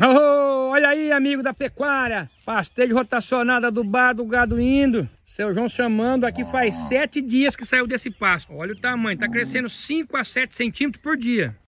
Oh, olha aí, amigo da pecuária. Pastejo rotacionada do bar do gado indo. Seu João chamando aqui faz sete dias que saiu desse pasto. Olha o tamanho, tá crescendo 5 a 7 centímetros por dia.